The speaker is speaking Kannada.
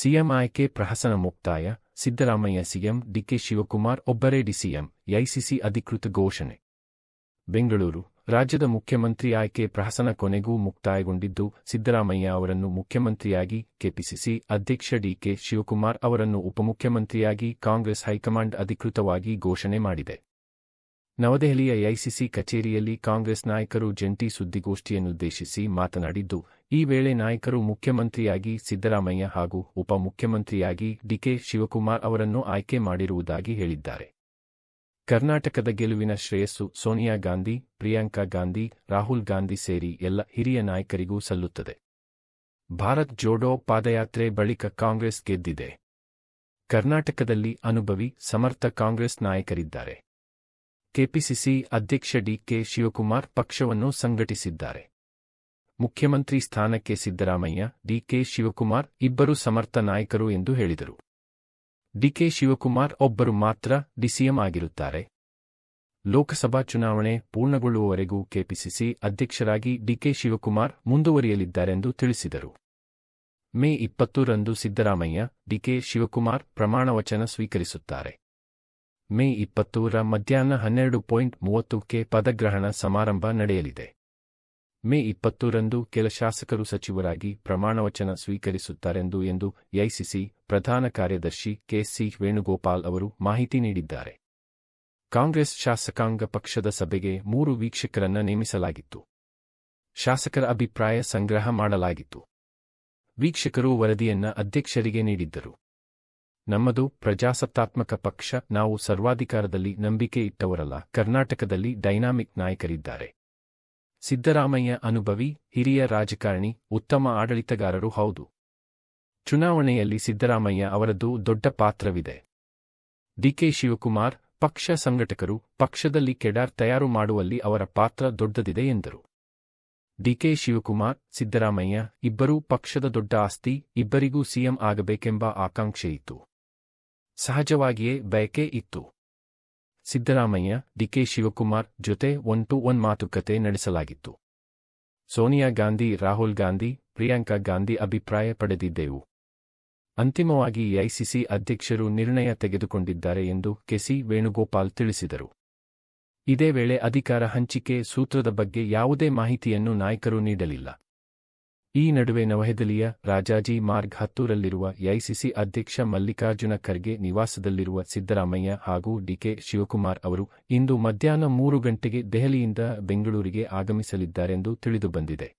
ಸಿಎಂ ಆಯ್ಕೆ ಪ್ರಹಸನ ಮುಕ್ತಾಯ ಸಿದ್ದರಾಮಯ್ಯ ಸಿಎಂ ಡಿಕೆ ಶಿವಕುಮಾರ್ ಒಬ್ಬರೇ ಡಿಸಿಎಂ ಐಸಿಸಿ ಅಧಿಕೃತ ಘೋಷಣೆ ಬೆಂಗಳೂರು ರಾಜ್ಯದ ಮುಖ್ಯಮಂತ್ರಿ ಆಯ್ಕೆ ಪ್ರಹಸನ ಕೊನೆಗೂ ಮುಕ್ತಾಯಗೊಂಡಿದ್ದು ಸಿದ್ದರಾಮಯ್ಯ ಅವರನ್ನು ಮುಖ್ಯಮಂತ್ರಿಯಾಗಿ ಕೆಪಿಸಿಸಿ ಅಧ್ಯಕ್ಷ ಡಿಕೆ ಶಿವಕುಮಾರ್ ಅವರನ್ನು ಉಪಮುಖ್ಯಮಂತ್ರಿಯಾಗಿ ಕಾಂಗ್ರೆಸ್ ಹೈಕಮಾಂಡ್ ಅಧಿಕೃತವಾಗಿ ಘೋಷಣೆ ಮಾಡಿದೆ ನವದೆಹಲಿಯ ಐಸಿಸಿ ಕಚೇರಿಯಲ್ಲಿ ಕಾಂಗ್ರೆಸ್ ನಾಯಕರು ಜಂಟಿ ಸುದ್ದಿಗೋಷ್ಠಿಯನ್ನುದ್ದೇಶಿಸಿ ಮಾತನಾಡಿದ್ದು ಈ ವೇಳೆ ನಾಯಕರು ಮುಖ್ಯಮಂತ್ರಿಯಾಗಿ ಸಿದ್ದರಾಮಯ್ಯ ಹಾಗೂ ಉಪಮುಖ್ಯಮಂತ್ರಿಯಾಗಿ ಡಿಕೆ ಶಿವಕುಮಾರ್ ಅವರನ್ನು ಆಯ್ಕೆ ಮಾಡಿರುವುದಾಗಿ ಹೇಳಿದ್ದಾರೆ ಕರ್ನಾಟಕದ ಗೆಲುವಿನ ಶ್ರೇಯಸ್ಸು ಸೋನಿಯಾ ಗಾಂಧಿ ಪ್ರಿಯಾಂಕಾ ಗಾಂಧಿ ರಾಹುಲ್ ಗಾಂಧಿ ಸೇರಿ ಎಲ್ಲ ಹಿರಿಯ ನಾಯಕರಿಗೂ ಸಲ್ಲುತ್ತದೆ ಭಾರತ್ ಜೋಡೋ ಪಾದಯಾತ್ರೆ ಬಳಿಕ ಕಾಂಗ್ರೆಸ್ ಗೆದ್ದಿದೆ ಕರ್ನಾಟಕದಲ್ಲಿ ಅನುಭವಿ ಸಮರ್ಥ ಕಾಂಗ್ರೆಸ್ ನಾಯಕರಿದ್ದಾರೆ ಕೆಪಿಸಿಸಿ ಅಧ್ಯಕ್ಷ ಡಿಕೆ ಶಿವಕುಮಾರ್ ಪಕ್ಷವನ್ನು ಸಂಘಟಿಸಿದ್ದಾರೆ ಮುಖ್ಯಮಂತ್ರಿ ಸ್ಥಾನಕ್ಕೆ ಸಿದ್ದರಾಮಯ್ಯ ಡಿಕೆ ಶಿವಕುಮಾರ್ ಇಬ್ಬರು ಸಮರ್ಥ ನಾಯಕರು ಎಂದು ಹೇಳಿದರು ಡಿಕೆ ಶಿವಕುಮಾರ್ ಒಬ್ಬರು ಮಾತ್ರ ಡಿಸಿಎಂ ಆಗಿರುತ್ತಾರೆ ಲೋಕಸಭಾ ಚುನಾವಣೆ ಪೂರ್ಣಗೊಳ್ಳುವವರೆಗೂ ಕೆಪಿಸಿಸಿ ಅಧ್ಯಕ್ಷರಾಗಿ ಡಿಕೆ ಶಿವಕುಮಾರ್ ಮುಂದುವರಿಯಲಿದ್ದಾರೆಂದು ತಿಳಿಸಿದರು ಮೇ ಇಪ್ಪತ್ತೂರಂದು ಸಿದ್ದರಾಮಯ್ಯ ಡಿಕೆ ಶಿವಕುಮಾರ್ ಪ್ರಮಾಣವಚನ ಸ್ವೀಕರಿಸುತ್ತಾರೆ ಮೇ ಇಪ್ಪತ್ತೂರ ಮಧ್ಯಾಹ್ನ ಹನ್ನೆರಡು ಪಾಯಿಂಟ್ ಮೂವತ್ತಕ್ಕೆ ಪದಗ್ರಹಣ ಸಮಾರಂಭ ನಡೆಯಲಿದೆ ಮೇ ಇಪ್ಪತ್ತರಂದು ಕೆಲ ಶಾಸಕರು ಸಚಿವರಾಗಿ ಪ್ರಮಾಣವಚನ ಸ್ವೀಕರಿಸುತ್ತಾರೆಂದು ಎಂದು ಎಐಸಿಸಿ ಪ್ರಧಾನ ಕಾರ್ಯದರ್ಶಿ ಕೆಸಿ ವೇಣುಗೋಪಾಲ್ ಅವರು ಮಾಹಿತಿ ನೀಡಿದ್ದಾರೆ ಕಾಂಗ್ರೆಸ್ ಶಾಸಕಾಂಗ ಪಕ್ಷದ ಸಭೆಗೆ ಮೂರು ವೀಕ್ಷಕರನ್ನು ನೇಮಿಸಲಾಗಿತ್ತು ಶಾಸಕರ ಅಭಿಪ್ರಾಯ ಸಂಗ್ರಹ ಮಾಡಲಾಗಿತ್ತು ವೀಕ್ಷಕರು ವರದಿಯನ್ನ ಅಧ್ಯಕ್ಷರಿಗೆ ನೀಡಿದ್ದರು ನಮ್ಮದು ಪ್ರಜಾಸತ್ತಾತ್ಮಕ ಪಕ್ಷ ನಾವು ಸರ್ವಾಧಿಕಾರದಲ್ಲಿ ನಂಬಿಕೆ ಇಟ್ಟವರಲ್ಲ ಕರ್ನಾಟಕದಲ್ಲಿ ಡೈನಾಮಿಕ್ ನಾಯಕರಿದ್ದಾರೆ ಸಿದ್ದರಾಮಯ್ಯ ಅನುಭವಿ ಹಿರಿಯ ರಾಜಕಾರಣಿ ಉತ್ತಮ ಆಡಳಿತಗಾರರು ಹೌದು ಚುನಾವಣೆಯಲ್ಲಿ ಸಿದ್ದರಾಮಯ್ಯ ಅವರದ್ದು ದೊಡ್ಡ ಪಾತ್ರವಿದೆ ಡಿಕೆ ಶಿವಕುಮಾರ್ ಪಕ್ಷ ಸಂಘಟಕರು ಪಕ್ಷದಲ್ಲಿ ಕೆಡಾರ್ ತಯಾರು ಮಾಡುವಲ್ಲಿ ಅವರ ಪಾತ್ರ ದೊಡ್ಡದಿದೆ ಎಂದರು ಡಿಕೆ ಶಿವಕುಮಾರ್ ಸಿದ್ದರಾಮಯ್ಯ ಇಬ್ಬರೂ ಪಕ್ಷದ ದೊಡ್ಡ ಆಸ್ತಿ ಇಬ್ಬರಿಗೂ ಸಿಎಂ ಆಗಬೇಕೆಂಬ ಆಕಾಂಕ್ಷೆಯಿತ್ತು ಸಹಜವಾಗಿಯೇ ಬಯಕೆ ಇತ್ತು ಸಿದ್ದರಾಮಯ್ಯ ಡಿಕೆ ಶಿವಕುಮಾರ್ ಜೊತೆ ಒನ್ ಟು ಒನ್ ಮಾತುಕತೆ ನಡೆಸಲಾಗಿತ್ತು ಸೋನಿಯಾ ಗಾಂಧಿ ರಾಹುಲ್ ಗಾಂಧಿ ಪ್ರಿಯಾಂಕಾ ಗಾಂಧಿ ಅಭಿಪ್ರಾಯ ಪಡೆದಿದ್ದೆವು ಅಂತಿಮವಾಗಿ ಐಸಿಸಿ ಅಧ್ಯಕ್ಷರು ನಿರ್ಣಯ ತೆಗೆದುಕೊಂಡಿದ್ದಾರೆ ಎಂದು ಕೆಸಿ ವೇಣುಗೋಪಾಲ್ ತಿಳಿಸಿದರು ಇದೇ ವೇಳೆ ಅಧಿಕಾರ ಹಂಚಿಕೆ ಸೂತ್ರದ ಬಗ್ಗೆ ಯಾವುದೇ ಮಾಹಿತಿಯನ್ನು ನಾಯಕರು ನೀಡಲಿಲ್ಲ ಈ ನಡುವೆ ನವದೆಹಲಿಯ ರಾಜಾಜಿ ಮಾರ್ಗ್ ಹತ್ತೂರಲ್ಲಿರುವ ಎಐಸಿಸಿ ಅಧ್ಯಕ್ಷ ಮಲ್ಲಿಕಾರ್ಜುನ ಖರ್ಗೆ ನಿವಾಸದಲ್ಲಿರುವ ಸಿದ್ದರಾಮಯ್ಯ ಹಾಗೂ ಡಿಕೆ ಶಿವಕುಮಾರ್ ಅವರು ಇಂದು ಮಧ್ಯಾಹ್ನ ಮೂರು ಗಂಟೆಗೆ ದೆಹಲಿಯಿಂದ ಬೆಂಗಳೂರಿಗೆ ಆಗಮಿಸಲಿದ್ದಾರೆಂದು ತಿಳಿದುಬಂದಿದೆ